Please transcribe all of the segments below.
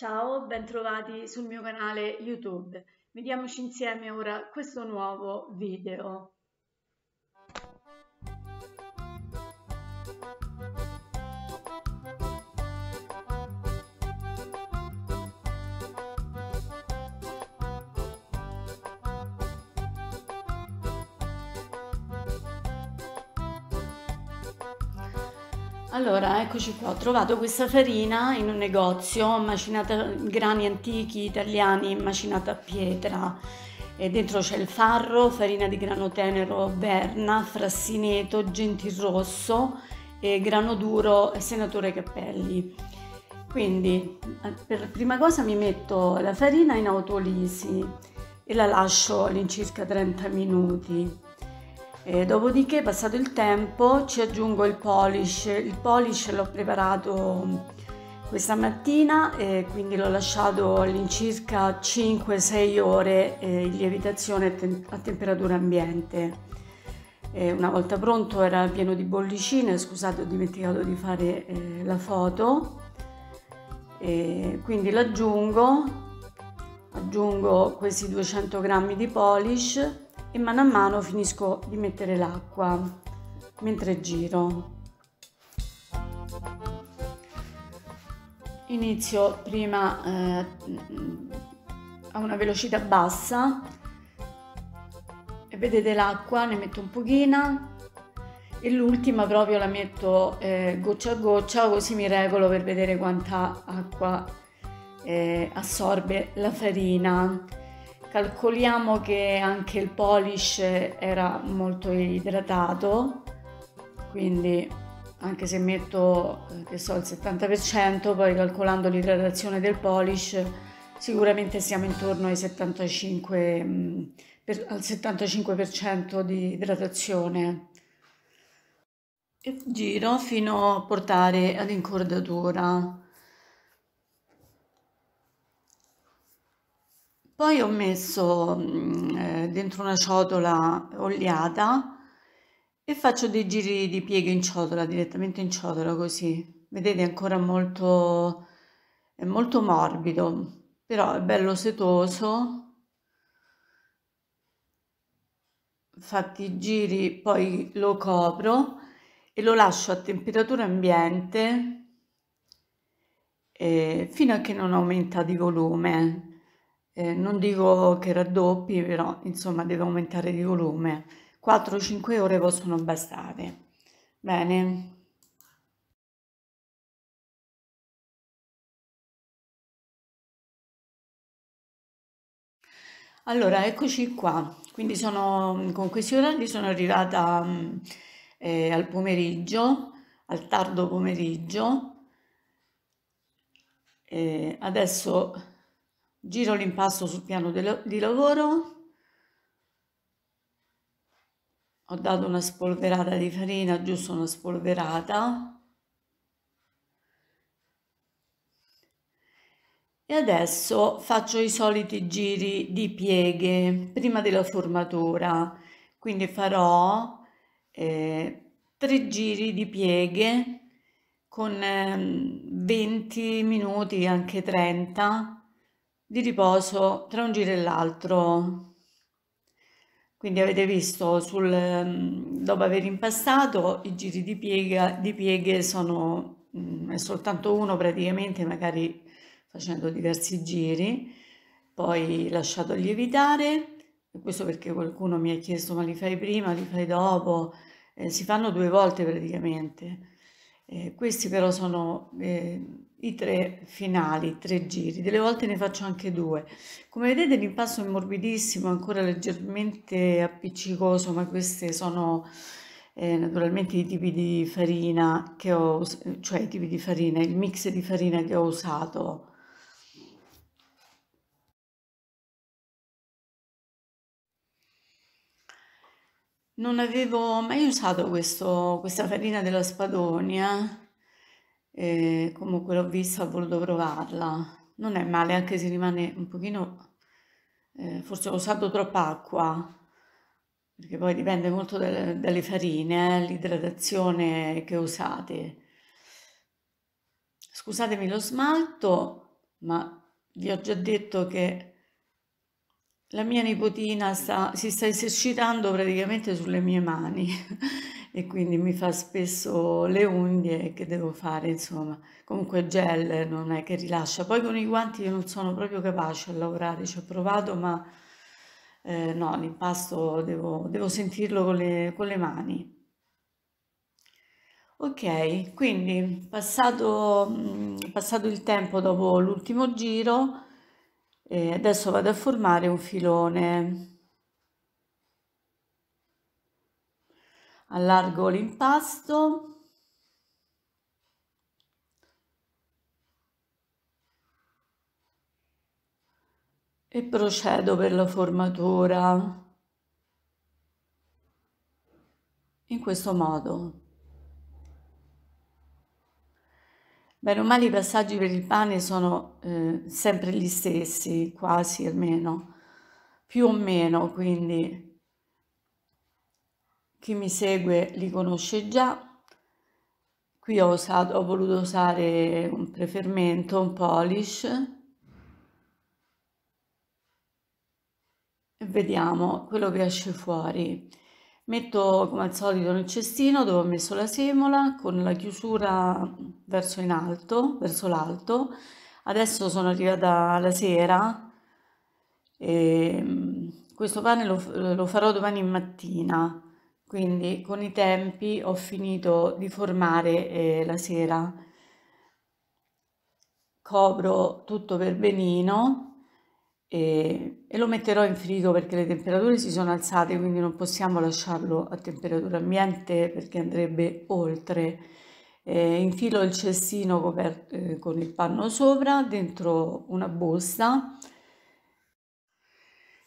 Ciao, bentrovati sul mio canale YouTube. Vediamoci insieme ora questo nuovo video. Allora, eccoci qua, ho trovato questa farina in un negozio, macinata grani antichi italiani, macinata a pietra. E dentro c'è il farro, farina di grano tenero, verna, frassineto, gentilrosso, e grano duro e senature capelli. Quindi, eh, per prima cosa mi metto la farina in autolisi e la lascio all'incirca 30 minuti. E dopodiché, passato il tempo, ci aggiungo il polish. Il polish l'ho preparato questa mattina e quindi l'ho lasciato all'incirca 5-6 ore eh, in lievitazione a temperatura ambiente. E una volta pronto era pieno di bollicine, scusate ho dimenticato di fare eh, la foto. E quindi l'aggiungo, aggiungo questi 200 g di polish e mano a mano finisco di mettere l'acqua mentre giro. Inizio prima eh, a una velocità bassa e vedete l'acqua, ne metto un pochino e l'ultima proprio la metto eh, goccia a goccia così mi regolo per vedere quanta acqua eh, assorbe la farina Calcoliamo che anche il polish era molto idratato, quindi anche se metto eh, che so, il 70%, poi calcolando l'idratazione del polish sicuramente siamo intorno 75, mm, per, al 75% di idratazione. E giro fino a portare ad incordatura. Poi ho messo mm, eh, dentro una ciotola oliata e faccio dei giri di pieghe in ciotola, direttamente in ciotola così. Vedete ancora molto, è molto morbido, però è bello setoso. Fatti i giri, poi lo copro e lo lascio a temperatura ambiente eh, fino a che non aumenta di volume eh, non dico che raddoppi, però insomma deve aumentare di volume. 4-5 ore possono bastare. Bene. Allora, eccoci qua. Quindi sono, con questi orari sono arrivata mm, eh, al pomeriggio, al tardo pomeriggio. Eh, adesso giro l'impasto sul piano di lavoro ho dato una spolverata di farina giusto una spolverata E adesso faccio i soliti giri di pieghe prima della formatura, quindi farò eh, tre giri di pieghe con 20 ehm, minuti, anche 30, di riposo tra un giro e l'altro quindi avete visto sul, mm, dopo aver impastato i giri di, piega, di pieghe sono mh, mm, soltanto uno praticamente magari facendo diversi giri poi lasciato lievitare questo perché qualcuno mi ha chiesto ma li fai prima li fai dopo eh, si fanno due volte praticamente eh, questi però sono eh, i tre finali, i tre giri, delle volte ne faccio anche due. Come vedete l'impasto è morbidissimo, ancora leggermente appiccicoso, ma questi sono eh, naturalmente i tipi di farina che ho, cioè i tipi di farina, il mix di farina che ho usato. Non avevo mai usato questo, questa farina della Spadonia, e eh, comunque l'ho vista, ho voluto provarla. Non è male anche se rimane un pochino, eh, forse ho usato troppa acqua, perché poi dipende molto dalle, dalle farine, eh, l'idratazione che usate. Scusatemi lo smalto, ma vi ho già detto che la mia nipotina sta, si sta esercitando praticamente sulle mie mani. e quindi mi fa spesso le unghie che devo fare, insomma, comunque gel non è che rilascia. Poi con i guanti io non sono proprio capace a lavorare, ci ho provato, ma eh, no, l'impasto devo, devo sentirlo con le, con le mani. Ok, quindi passato, mm, passato, il tempo dopo l'ultimo giro, eh, adesso vado a formare un filone. allargo l'impasto e procedo per la formatura in questo modo. Bene o male i passaggi per il pane sono eh, sempre gli stessi, quasi almeno, più o meno, quindi chi mi segue li conosce già. Qui ho, usato, ho voluto usare un prefermento, un polish. E vediamo quello che esce fuori. Metto come al solito nel cestino dove ho messo la semola con la chiusura verso in alto, verso l'alto. Adesso sono arrivata la sera e mm, questo pane lo, lo farò domani mattina. Quindi con i tempi ho finito di formare eh, la sera. Copro tutto per benino e, e lo metterò in frigo perché le temperature si sono alzate, quindi non possiamo lasciarlo a temperatura ambiente perché andrebbe oltre. Eh, infilo il cestino coperto, eh, con il panno sopra dentro una busta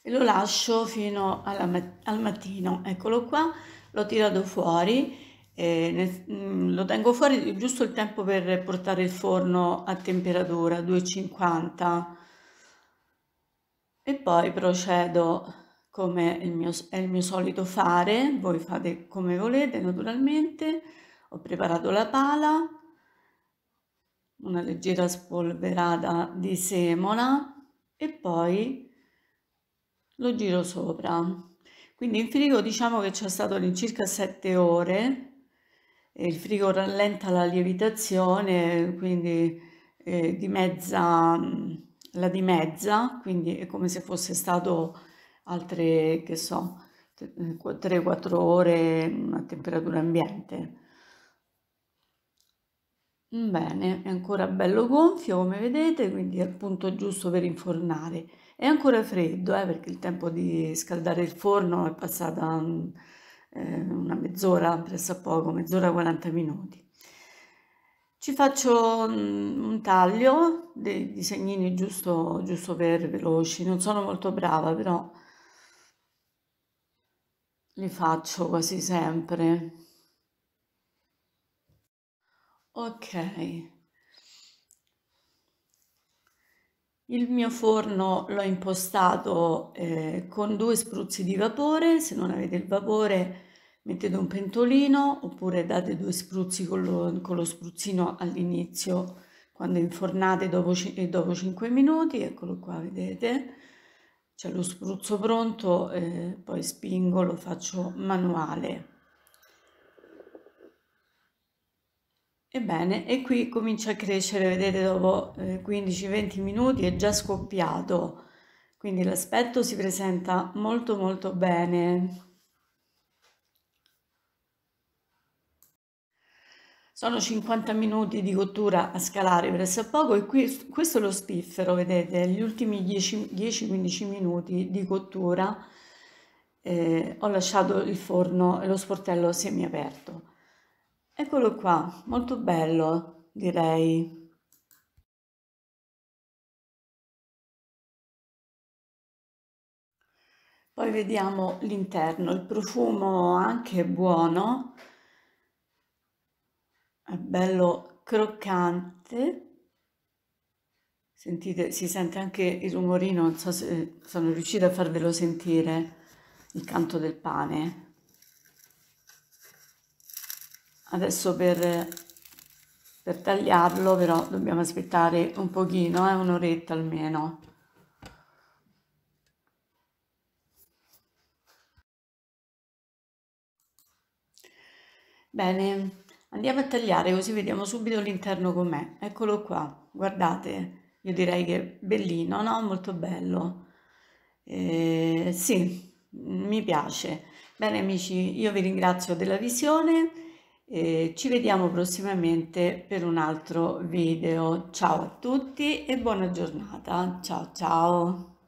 e lo lascio fino alla, al mattino. Eccolo qua, l'ho tirato fuori. Ne, mh, mm, lo tengo fuori giusto il tempo per portare il forno a temperatura 250 e poi procedo come il mio, è il mio solito fare, voi fate come volete naturalmente, ho preparato la pala, una leggera spolverata di semola e poi lo giro sopra quindi in frigo diciamo che c'è stato all'incirca 7 ore il frigo rallenta la lievitazione quindi eh, mezza la dimezza quindi è come se fosse stato altre che so 3-4 eh, ore a temperatura ambiente bene è ancora bello gonfio come vedete quindi è il punto giusto per infornare è ancora freddo eh, perché il tempo di scaldare il forno è passata un, mm, eh, una mezz'ora, presso a poco, mezz'ora 40 minuti. Ci faccio mm, un taglio dei disegnini giusto, giusto per veloci, non sono molto brava però li faccio quasi sempre. Ok. Il mio forno l'ho impostato eh, con due spruzzi di vapore, se non avete il vapore mettete un pentolino oppure date due spruzzi con lo, con lo spruzzino all'inizio quando infornate dopo, eh, dopo, 5 minuti, eccolo qua vedete, c'è lo spruzzo pronto, eh, poi spingo, lo faccio manuale. Ebbene, e qui comincia a crescere, vedete, dopo 15-20 eh, minuti è già scoppiato, quindi l'aspetto si presenta molto molto bene. Sono 50 minuti di cottura a scalare presso poco e qui, questo è lo spiffero, vedete, gli ultimi 10-15 minuti di cottura eh, ho lasciato il forno e lo sportello semiaperto. Eccolo qua, molto bello direi. Poi vediamo l'interno, il profumo anche è buono, è bello croccante, sentite, si sente anche il rumorino, non so se sono riuscita a farvelo sentire, il canto del pane adesso per, per tagliarlo però dobbiamo aspettare un pochino eh, un'oretta almeno bene andiamo a tagliare così vediamo subito l'interno com'è eccolo qua guardate io direi che bellino no molto bello eh, sì mi piace bene amici io vi ringrazio della visione eh, ci vediamo prossimamente per un altro video. Ciao a tutti e buona giornata. Ciao ciao.